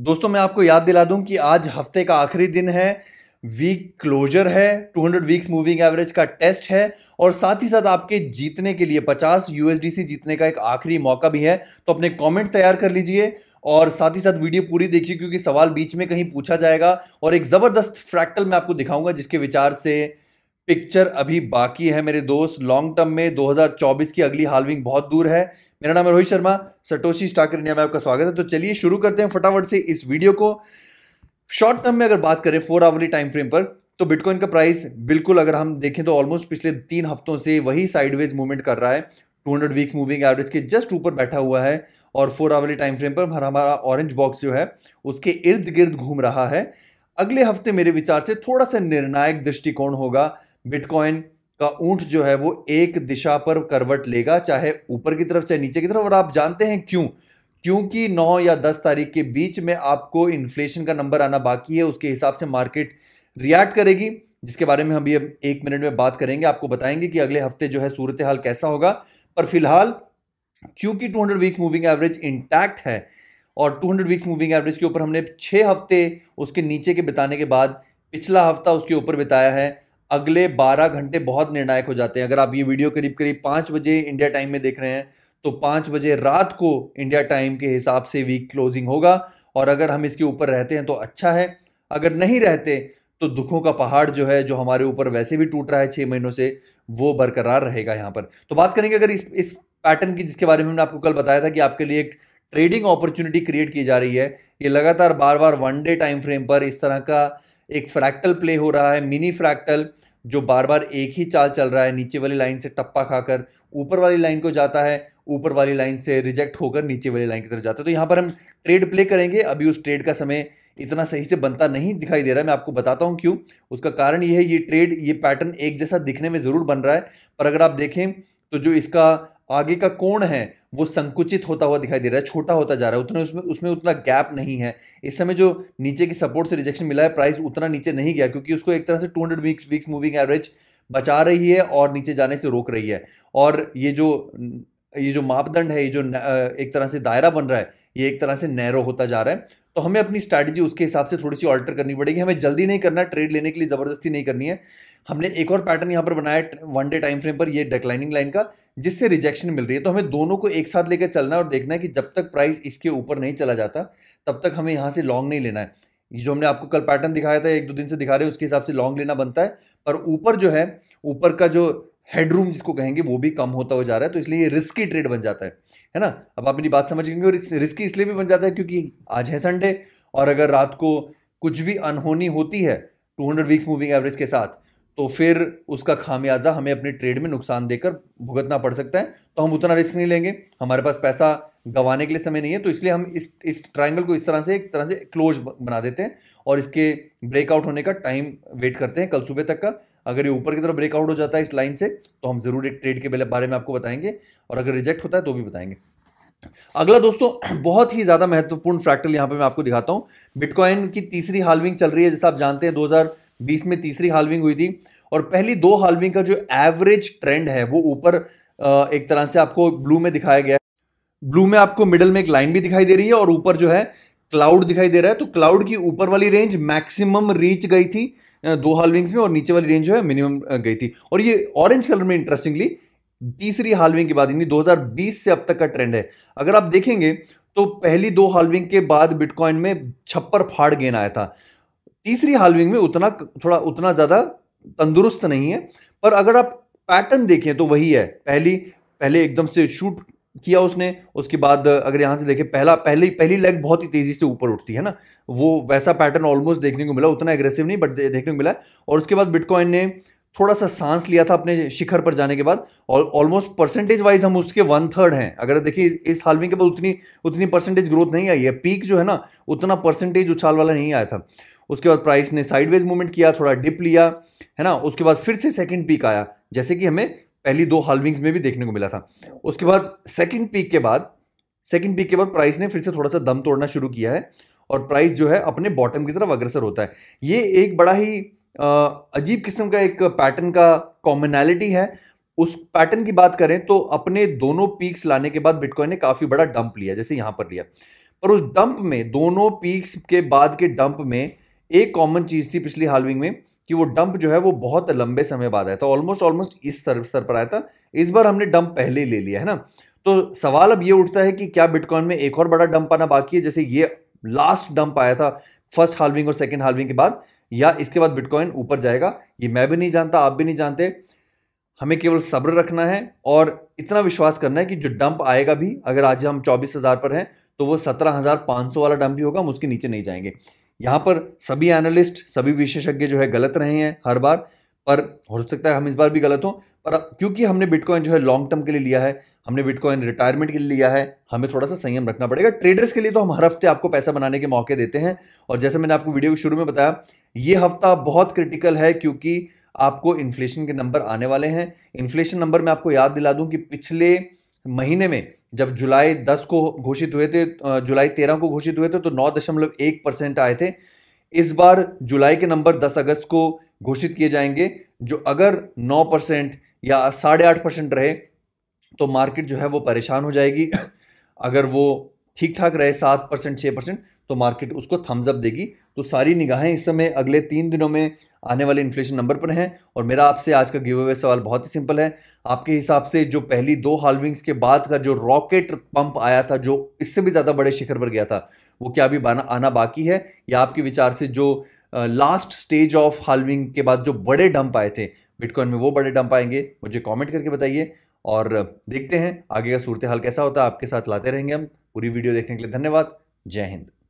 दोस्तों मैं आपको याद दिला दूं कि आज हफ्ते का आखिरी दिन है वीक क्लोजर है 200 वीक्स मूविंग एवरेज का टेस्ट है और साथ ही साथ आपके जीतने के लिए 50 यूएसडीसी जीतने का एक आखिरी मौका भी है तो अपने कमेंट तैयार कर लीजिए और साथ ही साथ वीडियो पूरी देखिए क्योंकि सवाल बीच में कहीं पूछा जाएगा और एक ज़बरदस्त फ्रैक्टल मैं आपको दिखाऊंगा जिसके विचार से पिक्चर अभी बाकी है मेरे दोस्त लॉन्ग टर्म में 2024 की अगली हालविंग बहुत दूर है मेरा नाम है Rohit Sharma Satoshi Stacker India में आपका स्वागत है तो चलिए शुरू करते हैं फटाफट से इस वीडियो को शॉर्ट टर्म में अगर बात करें फोर आवरली टाइम फ्रेम पर तो बिटकॉइन का प्राइस बिल्कुल अगर हम देखें तो ऑलमोस्ट पिछले तीन हफ्तों से वही साइडवेज मूवमेंट कर रहा है 200 वीक्स मूविंग एवरेज के जस्ट ऊपर बैठा हुआ है और फोर आवरली टाइम फ्रेम पर हमारा ऑरेंज बॉक्स जो है उसके इर्द गिर्द घूम रहा है अगले हफ्ते मेरे विचार से थोड़ा सा निर्णायक दृष्टिकोण होगा बिटकॉइन का ऊंट जो है वो एक दिशा पर करवट लेगा चाहे ऊपर की तरफ चाहे नीचे की तरफ और आप जानते हैं क्यों क्योंकि 9 या 10 तारीख के बीच में आपको इन्फ्लेशन का नंबर आना बाकी है उसके हिसाब से मार्केट रिएक्ट करेगी जिसके बारे में हम ये एक मिनट में बात करेंगे आपको बताएंगे कि अगले हफ्ते जो है सूरत हाल कैसा होगा पर फिलहाल क्योंकि 200 वीक्स मूविंग एवरेज इंटैक्ट है और 200 वीक्स मूविंग एवरेज के ऊपर हमने छः हफ्ते उसके नीचे के बिताने के बाद पिछला हफ्ता उसके ऊपर बिताया है अगले 12 घंटे बहुत निर्णायक हो जाते हैं अगर आप ये वीडियो करीब करीब पाँच बजे इंडिया टाइम में देख रहे हैं तो पाँच बजे रात को इंडिया टाइम के हिसाब से वीक क्लोजिंग होगा और अगर हम इसके ऊपर रहते हैं तो अच्छा है अगर नहीं रहते तो दुखों का पहाड़ जो है जो हमारे ऊपर वैसे भी टूट रहा है छः महीनों से वो बरकरार रहेगा यहाँ पर तो बात करेंगे अगर इस इस पैटर्न की जिसके बारे में हमने आपको कल बताया था कि आपके लिए एक ट्रेडिंग अपॉर्चुनिटी क्रिएट की जा रही है ये लगातार बार बार वन डे टाइम फ्रेम पर इस तरह का एक फ्रैक्टल प्ले हो रहा है मिनी फ्रैक्टल जो बार बार एक ही चाल चल रहा है नीचे वाली लाइन से टप्पा खाकर ऊपर वाली लाइन को जाता है ऊपर वाली लाइन से रिजेक्ट होकर नीचे वाली लाइन की तरफ जाता है तो यहाँ पर हम ट्रेड प्ले करेंगे अभी उस ट्रेड का समय इतना सही से बनता नहीं दिखाई दे रहा है मैं आपको बताता हूँ क्यों उसका कारण ये है ये ट्रेड ये पैटर्न एक जैसा दिखने में ज़रूर बन रहा है पर अगर आप देखें तो जो इसका आगे का कोण है वो संकुचित होता हुआ दिखाई दे रहा है छोटा होता जा रहा है उतना उसमें उसमें उतना गैप नहीं है इस समय जो नीचे की सपोर्ट से रिजेक्शन मिला है प्राइस उतना नीचे नहीं गया क्योंकि उसको एक तरह से 200 वीक्स वीक्स मूविंग एवरेज बचा रही है और नीचे जाने से रोक रही है और ये जो ये जो मापदंड है ये जो एक तरह से दायरा बन रहा है ये एक तरह से नैरो होता जा रहा है तो हमें अपनी स्ट्रैटेजी उसके हिसाब से थोड़ी सी ऑल्टर करनी पड़ेगी हमें जल्दी नहीं करना ट्रेड लेने के लिए ज़बरदस्ती नहीं करनी है हमने एक और पैटर्न यहाँ पर बनाया वन डे टाइम फ्रेम पर ये डिक्लाइनिंग लाइन का जिससे रिजेक्शन मिल रही है तो हमें दोनों को एक साथ लेकर चलना है और देखना है कि जब तक प्राइस इसके ऊपर नहीं चला जाता तब तक हमें यहाँ से लॉन्ग नहीं लेना है जो हमने आपको कल पैटर्न दिखाया था एक दो दिन से दिखा रहे हैं उसके हिसाब से लॉन्ग लेना बनता है पर ऊपर जो है ऊपर का जो हेडरूम जिसको कहेंगे वो भी कम होता हो जा रहा है तो इसलिए ये रिस्की ट्रेड बन जाता है है ना अब आप मेरी बात समझ गएंगे और रिस्की इसलिए भी बन जाता है क्योंकि आज है संडे और अगर रात को कुछ भी अनहोनी होती है 200 वीक्स मूविंग एवरेज के साथ तो फिर उसका खामियाजा हमें अपने ट्रेड में नुकसान देकर भुगतना पड़ सकता है तो हम उतना रिस्क नहीं लेंगे हमारे पास पैसा गंवाने के लिए समय नहीं है तो इसलिए हम इस इस ट्रायंगल को इस तरह से एक तरह से क्लोज बना देते हैं और इसके ब्रेकआउट होने का टाइम वेट करते हैं कल सुबह तक का अगर ये ऊपर की तरफ ब्रेकआउट हो जाता है इस लाइन से तो हम ज़रूर एक ट्रेड के बारे में आपको बताएंगे और अगर रिजेक्ट होता है तो भी बताएंगे अगला दोस्तों बहुत ही ज़्यादा महत्वपूर्ण फैक्टर यहाँ पर मैं आपको दिखाता हूँ बिटकॉइन की तीसरी हालविंग चल रही है जैसा आप जानते हैं दो बीस में तीसरी हालविंग हुई थी और पहली दो हालविंग का जो एवरेज ट्रेंड है वो ऊपर एक तरह से आपको ब्लू में दिखाया गया है ब्लू में आपको मिडल में एक लाइन भी दिखाई दे रही है और ऊपर जो है क्लाउड दिखाई दे रहा है तो क्लाउड की ऊपर वाली रेंज मैक्सिमम रीच गई थी दो हालविंग्स में और नीचे वाली रेंज जो है मिनिमम गई थी और ये ऑरेंज कलर में इंटरेस्टिंगली तीसरी हालविंग के बाद यानी 2020 से अब तक का ट्रेंड है अगर आप देखेंगे तो पहली दो हालविंग के बाद बिटकॉइन में छप्पर फाड़ गेन आया था तीसरी हालविंग में उतना थोड़ा उतना ज़्यादा तंदुरुस्त नहीं है पर अगर आप पैटर्न देखें तो वही है पहली पहले एकदम से शूट किया उसने उसके बाद अगर यहाँ से देखें पहला पहली पहली लेग बहुत ही तेज़ी से ऊपर उठती है ना वो वैसा पैटर्न ऑलमोस्ट देखने को मिला उतना एग्रेसिव नहीं बट देखने को मिला और उसके बाद बिटकॉइन ने थोड़ा सा सांस लिया था अपने शिखर पर जाने के बाद और ऑलमोस्ट परसेंटेज वाइज हम उसके वन थर्ड हैं अगर देखिए इस हालविंग के बाद उतनी उतनी परसेंटेज ग्रोथ नहीं आई है पीक जो है ना उतना परसेंटेज उछाल वाला नहीं आया था उसके बाद प्राइस ने साइडवेज मूवमेंट किया थोड़ा डिप लिया है ना उसके बाद फिर से सेकेंड पीक आया जैसे कि हमें पहली दो हालविंग्स में भी देखने को मिला था उसके बाद सेकेंड पीक के बाद सेकेंड पीक के बाद प्राइस ने फिर से थोड़ा सा दम तोड़ना शुरू किया है और प्राइस जो है अपने बॉटम की तरफ अग्रसर होता है ये एक बड़ा ही अजीब किस्म का एक पैटर्न का कॉमनैलिटी है उस पैटर्न की बात करें तो अपने दोनों पीक्स लाने के बाद बिटकॉइन ने काफ़ी बड़ा डंप लिया जैसे यहां पर लिया पर उस डंप में दोनों पीक्स के बाद के डंप में एक कॉमन चीज़ थी पिछली हालविंग में कि वो डंप जो है वो बहुत लंबे समय बाद आया था ऑलमोस्ट ऑलमोस्ट इस स्तर स्तर पर आया था इस बार हमने डंप पहले ले लिया है ना तो सवाल अब ये उठता है कि क्या बिटकॉइन में एक और बड़ा डंप आना बाकी है जैसे ये लास्ट डंप आया था फर्स्ट हालविंग और सेकेंड हालविंग के बाद या इसके बाद बिटकॉइन ऊपर जाएगा ये मैं भी नहीं जानता आप भी नहीं जानते हमें केवल सब्र रखना है और इतना विश्वास करना है कि जो डंप आएगा भी अगर आज हम चौबीस हज़ार पर हैं तो वो सत्रह हज़ार पाँच सौ वाला डंप भी होगा हम उसके नीचे नहीं जाएंगे यहाँ पर सभी एनालिस्ट सभी विशेषज्ञ जो है गलत रहे हैं हर बार पर हो सकता है हम इस बार भी गलत हों पर क्योंकि हमने बिटकॉइन जो है लॉन्ग टर्म के लिए लिया है हमने बिटकॉइन रिटायरमेंट के लिए लिया है हमें थोड़ा सा संयम रखना पड़ेगा ट्रेडर्स के लिए तो हम हर हफ्ते आपको पैसा बनाने के मौके देते हैं और जैसे मैंने आपको वीडियो के शुरू में बताया ये हफ्ता बहुत क्रिटिकल है क्योंकि आपको इन्फ्लेशन के नंबर आने वाले हैं इन्फ्लेशन नंबर मैं आपको याद दिला दूँ कि पिछले महीने में जब जुलाई दस को घोषित हुए थे जुलाई तेरह को घोषित हुए थे तो नौ परसेंट आए थे इस बार जुलाई के नंबर 10 अगस्त को घोषित किए जाएंगे जो अगर नौ परसेंट या साढ़े आठ परसेंट रहे तो मार्केट जो है वो परेशान हो जाएगी अगर वो ठीक ठाक रहे सात परसेंट छः परसेंट तो मार्केट उसको थम्सअप देगी तो सारी निगाहें इस समय अगले तीन दिनों में आने वाले इन्फ्लेशन नंबर पर हैं और मेरा आपसे आज का गिव अवे सवाल बहुत ही सिंपल है आपके हिसाब से जो पहली दो हालविंग्स के बाद का जो रॉकेट पंप आया था जो इससे भी ज़्यादा बड़े शिखर पर गया था वो क्या अभी आना बाकी है या आपके विचार से जो लास्ट स्टेज ऑफ हालविंग के बाद जो बड़े डंप आए थे बिटकॉइन में वो बड़े डंप आएंगे मुझे कमेंट करके बताइए और देखते हैं आगे का सूरत हाल कैसा होता है आपके साथ लाते रहेंगे हम पूरी वीडियो देखने के लिए धन्यवाद जय हिंद